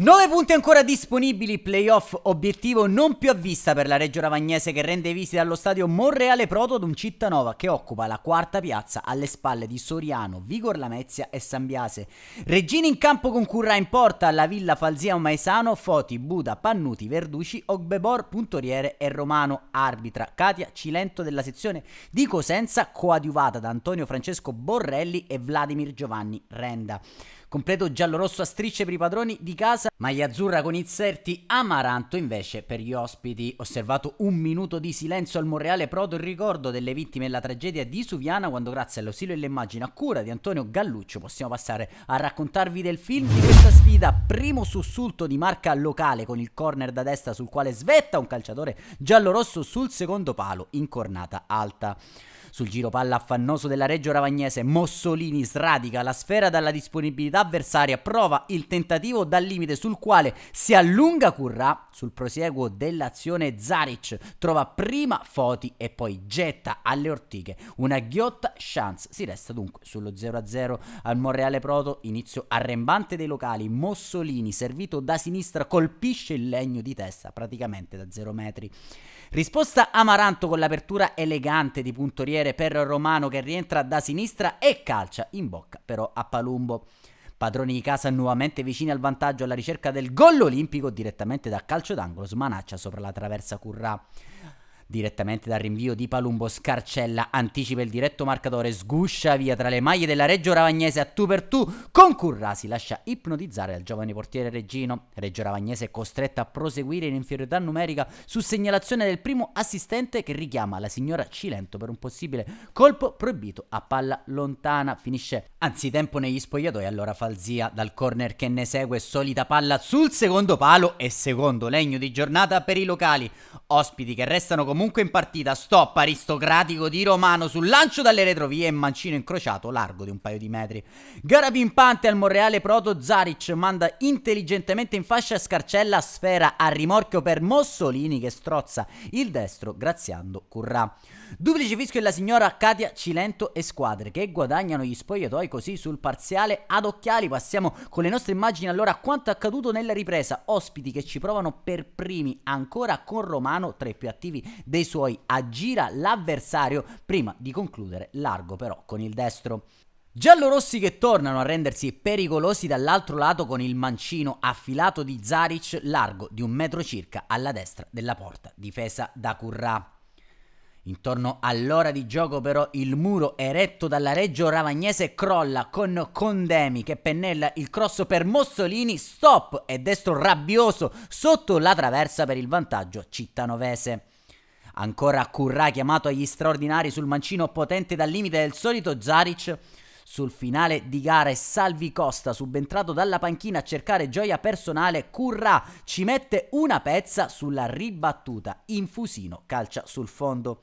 9 punti ancora disponibili, playoff obiettivo non più a vista per la Reggio Ravagnese che rende visita allo stadio Monreale Proto ad un Cittanova che occupa la quarta piazza alle spalle di Soriano, Vigor Lamezia e Sambiase. Biase. Regini in campo con Currà in porta, alla Villa Falzia Maesano, Foti, Buda, Pannuti, Verduci, Ogbebor, Puntoriere e Romano, arbitra Katia Cilento della sezione di Cosenza coadiuvata da Antonio Francesco Borrelli e Vladimir Giovanni Renda. Completo giallo-rosso a strisce per i padroni di casa rossa, maglia azzurra con inserti amaranto invece per gli ospiti. Osservato un minuto di silenzio al Monreale Prodo il ricordo delle vittime e la tragedia di Suviana quando grazie all'ausilio e all'immagine a cura di Antonio Galluccio possiamo passare a raccontarvi del film di questa sfida. Primo sussulto di marca locale con il corner da destra sul quale svetta un calciatore giallo-rosso sul secondo palo in cornata alta. Sul giro palla affannoso della Reggio Ravagnese, Mossolini sradica la sfera dalla disponibilità avversaria, prova il tentativo dal limite sul quale si allunga Currà sul prosieguo dell'azione Zaric trova prima Foti e poi getta alle ortiche una ghiotta chance si resta dunque sullo 0-0 al Monreale Proto inizio arrembante dei locali Mossolini servito da sinistra colpisce il legno di testa praticamente da 0 metri risposta Amaranto con l'apertura elegante di puntoriere per Romano che rientra da sinistra e calcia in bocca però a Palumbo Padroni di casa nuovamente vicini al vantaggio alla ricerca del gol olimpico direttamente da calcio d'angolo smanaccia sopra la traversa Currà. Direttamente dal rinvio di Palumbo, Scarcella anticipa il diretto marcatore, sguscia via tra le maglie della Reggio Ravagnese a tu per tu. Con Currasi lascia ipnotizzare al giovane portiere Regino Reggio Ravagnese è costretta a proseguire in inferiorità numerica su segnalazione del primo assistente che richiama la signora Cilento per un possibile colpo proibito a palla lontana. Finisce anzitempo negli spogliatoi, allora Falzia dal corner che ne segue, solita palla sul secondo palo e secondo legno di giornata per i locali. Ospiti che restano comunque in partita, stop aristocratico di Romano sul lancio dalle retrovie e mancino incrociato largo di un paio di metri. Gara pimpante al Monreale Proto, Zaric manda intelligentemente in fascia e scarcella sfera a rimorchio per Mossolini che strozza il destro graziando Currà. Duplice fischio e la signora Katia Cilento e squadre che guadagnano gli spogliatoi così sul parziale ad occhiali. Passiamo con le nostre immagini allora a quanto accaduto nella ripresa, ospiti che ci provano per primi ancora con Romano mano, tra i più attivi dei suoi, aggira l'avversario prima di concludere largo però con il destro. Giallorossi che tornano a rendersi pericolosi dall'altro lato con il mancino affilato di Zaric largo di un metro circa alla destra della porta, difesa da Currà. Intorno all'ora di gioco però il muro eretto dalla Reggio Ravagnese crolla con Condemi che pennella il cross per Mossolini, stop e destro rabbioso sotto la traversa per il vantaggio cittanovese. Ancora Currà chiamato agli straordinari sul mancino potente dal limite del solito Zaric sul finale di gara è Salvi Costa subentrato dalla panchina a cercare gioia personale. Currà ci mette una pezza sulla ribattuta. Infusino calcia sul fondo.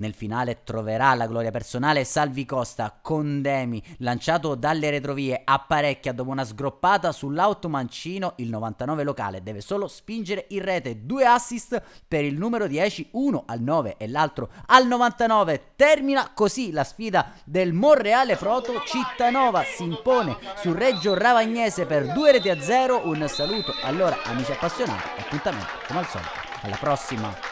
Nel finale troverà la gloria personale Salvi Costa con Demi, lanciato dalle retrovie, apparecchia dopo una sgroppata sull'auto mancino, il 99 locale deve solo spingere in rete, due assist per il numero 10, uno al 9 e l'altro al 99, termina così la sfida del Monreale Proto Cittanova, si impone su Reggio Ravagnese per due reti a zero, un saluto allora amici appassionati, appuntamento come al solito, alla prossima!